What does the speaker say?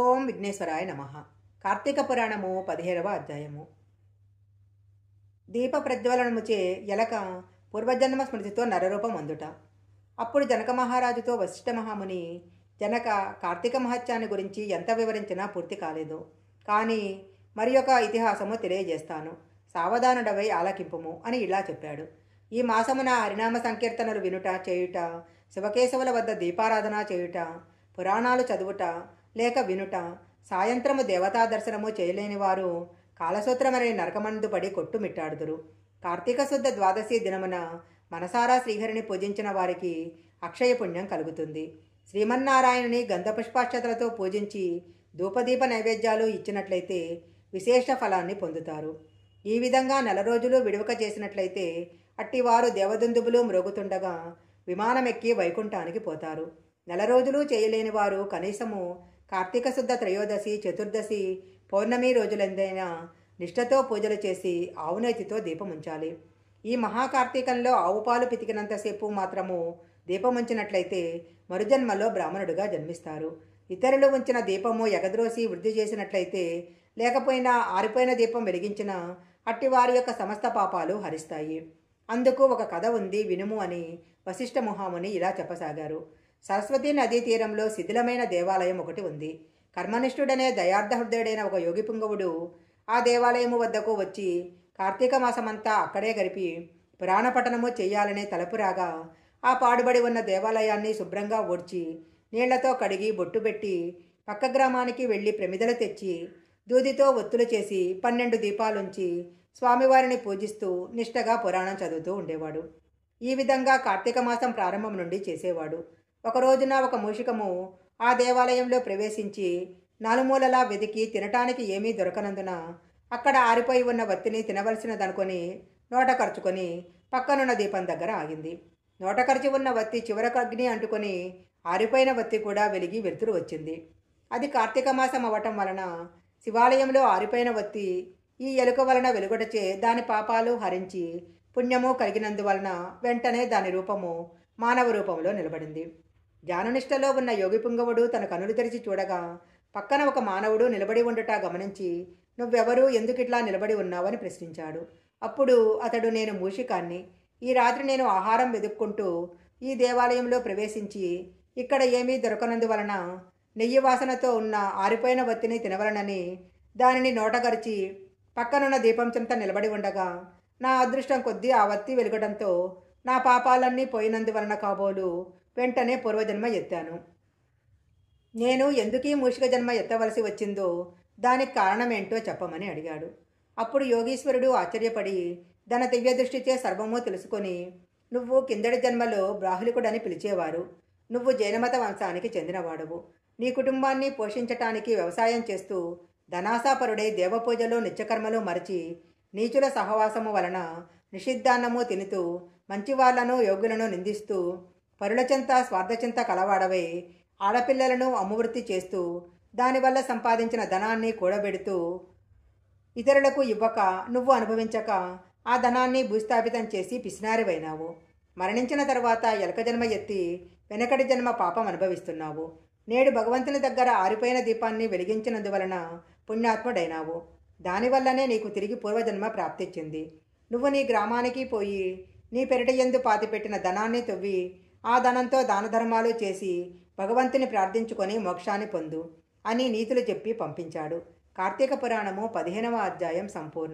ఓం విఘ్నేశ్వరాయ నమ కార్తీక పురాణము పదిహేడవ అధ్యాయము దీప ప్రజ్వలనముచే ఎలక పూర్వజన్మ స్మృతితో నరరూపం అందుట అప్పుడు జనక మహారాజుతో వశిష్ఠ మహాముని జనక కార్తీక మహత్యాన్ని గురించి ఎంత వివరించినా పూర్తి కాలేదు కానీ మరి ఒక ఇతిహాసము తెలియజేస్తాను సావధానుడవై ఆలకింపుము అని ఇలా చెప్పాడు ఈ మాసమున హరినామ సంకీర్తనలు వినుట చేయుట శివకేశవుల వద్ద దీపారాధన చేయుట పురాణాలు చదువుట లేక వినుట సాయంత్రము దేవతా దర్శనము చేయలేని వారు కాలసూత్రమనే నరకమందు పడి కొట్టుమిట్టాడుదురు కార్తీక శుద్ధ ద్వాదశి దినమున మనసారా శ్రీహరిని పూజించిన వారికి అక్షయ పుణ్యం కలుగుతుంది శ్రీమన్నారాయణుని గంధపుష్పాక్షతలతో పూజించి ధూపదీప నైవేద్యాలు ఇచ్చినట్లయితే విశేష ఫలాన్ని పొందుతారు ఈ విధంగా నెల రోజులు విడువక చేసినట్లయితే అట్టివారు దేవదుందుబులు మ్రోగుతుండగా విమానమెక్కి వైకుంఠానికి పోతారు నెల రోజులు చేయలేని వారు కనీసము కార్తీక శుద్ధ త్రయోదశి చతుర్దశి పౌర్ణమి రోజులందైనా నిష్ఠతో పూజలు చేసి ఆవునేతితో దీపం ఉంచాలి ఈ మహాకార్తీకంలో ఆవు పాలు పితికినంతసేపు మాత్రము దీపముంచినట్లయితే ఉంచినట్లయితే మరుజన్మలో బ్రాహ్మణుడుగా జన్మిస్తారు ఇతరులు ఉంచిన దీపము ఎగద్రోసి వృద్ధి చేసినట్లయితే లేకపోయినా ఆరిపోయిన దీపం వెలిగించిన అట్టివారి యొక్క సమస్త పాపాలు హరిస్తాయి అందుకు ఒక కథ ఉంది వినుము అని వశిష్ఠ ముహాముని ఇలా చెప్పసాగారు సరస్వతీ నదీ తీరంలో శిథిలమైన దేవాలయం ఒకటి ఉంది కర్మనిష్ఠుడనే దయార్థహృదయుడైన ఒక యోగి పుంగవుడు ఆ దేవాలయము వద్దకు వచ్చి కార్తీక మాసమంతా అక్కడే గడిపి పురాణపఠనము చేయాలనే తలపురాగా రాగా ఆ పాడుబడి ఉన్న దేవాలయాన్ని శుభ్రంగా ఓడ్చి నీళ్లతో కడిగి బొట్టు పెట్టి పక్క గ్రామానికి వెళ్ళి ప్రమిదలు తెచ్చి దూదితో ఒత్తులు చేసి పన్నెండు దీపాలుంచి స్వామివారిని పూజిస్తూ నిష్టగా పురాణం చదువుతూ ఉండేవాడు ఈ విధంగా కార్తీక మాసం ప్రారంభం నుండి చేసేవాడు ఒక రోజున ఒక మూషికము ఆ దేవాలయంలో ప్రవేశించి నలుమూలలా వెతికి తినటానికి ఏమీ దొరకనందున అక్కడ ఆరిపోయి ఉన్న వత్తిని తినవలసినదనుకొని నోట ఖర్చుకొని పక్కనున్న దీపం దగ్గర ఆగింది నోట ఖర్చు ఉన్న వత్తి చివరకు అగ్ని అంటుకొని ఆరిపోయిన వత్తి కూడా వెలిగి వెలుతురు వచ్చింది అది కార్తీక మాసం అవ్వటం వలన శివాలయంలో ఆరిపోయిన వత్తి ఈ ఎలుక వలన వెలుగొటచే దాని పాపాలు హరించి పుణ్యము కలిగినందువలన వెంటనే దాని రూపము మానవ రూపంలో నిలబడింది ధ్యాననిష్టలో ఉన్న యోగి పుంగవుడు తన కనులు తెరిచి చూడగా పక్కన ఒక మానవుడు నిలబడి ఉండటా గమనించి నువ్వెవరు ఎందుకిట్లా నిలబడి ఉన్నావని ప్రశ్నించాడు అప్పుడు అతడు నేను మూషికాన్ని ఈ రాత్రి నేను ఆహారం వెదుక్కుంటూ ఈ దేవాలయంలో ప్రవేశించి ఇక్కడ ఏమీ దొరకనందువలన నెయ్యి వాసనతో ఉన్న ఆరిపోయిన వత్తిని తినవలనని దానిని నోటగరిచి పక్కనున్న దీపం చెంత నిలబడి ఉండగా నా అదృష్టం కొద్దీ ఆ వత్తి వెలుగడంతో నా పాపాలన్నీ పోయినందువలన కాబోలు వెంటనే పూర్వజన్మ ఎత్తాను నేను ఎందుకీ మూషిక జన్మ ఎత్తవలసి వచ్చిందో దానికి కారణమేంటో చెప్పమని అడిగాడు అప్పుడు యోగీశ్వరుడు ఆశ్చర్యపడి తన దివ్య దృష్టిచే సర్వము తెలుసుకొని నువ్వు కిందడి జన్మలో బ్రాహ్లికుడని పిలిచేవారు నువ్వు జైనమత వంశానికి చెందినవాడవు నీ కుటుంబాన్ని పోషించటానికి వ్యవసాయం చేస్తూ ధనాసాపరుడై దేవపూజలో నిత్యకర్మలు మరచి నీచుల సహవాసము వలన నిషిద్ధాన్నము తినుతూ మంచివాళ్లను యోగులను నిందిస్తూ స్వార్థ చెంత కలవాడవై ఆడపిల్లలను అమ్మవృత్తి చేస్తూ దానివల్ల సంపాదించిన ధనాన్ని కూడబెడుతూ ఇతరులకు ఇవ్వక నువ్వు అనుభవించక ఆ ధనాన్ని భూస్థాపితం చేసి పిసినారివైనావు మరణించిన తర్వాత ఎలక జన్మ ఎత్తి వెనకటి జన్మ పాపం అనుభవిస్తున్నావు నేడు భగవంతుని దగ్గర ఆరిపోయిన దీపాన్ని వెలిగించినందువలన పుణ్యాత్ముడైనావు దానివల్లనే నీకు తిరిగి పూర్వజన్మ ప్రాప్తిచ్చింది నువ్వు నీ గ్రామానికి పోయి నీ పెరటయందు పాతిపెట్టిన ధనాన్ని తవ్వి ఆ ధనంతో దానధర్మాలు చేసి భగవంతుని ప్రార్థించుకొని మోక్షాన్ని పొందు అని నీతులు చెప్పి పంపించాడు కార్తీక పురాణము పదిహేనవ అధ్యాయం సంపూర్ణ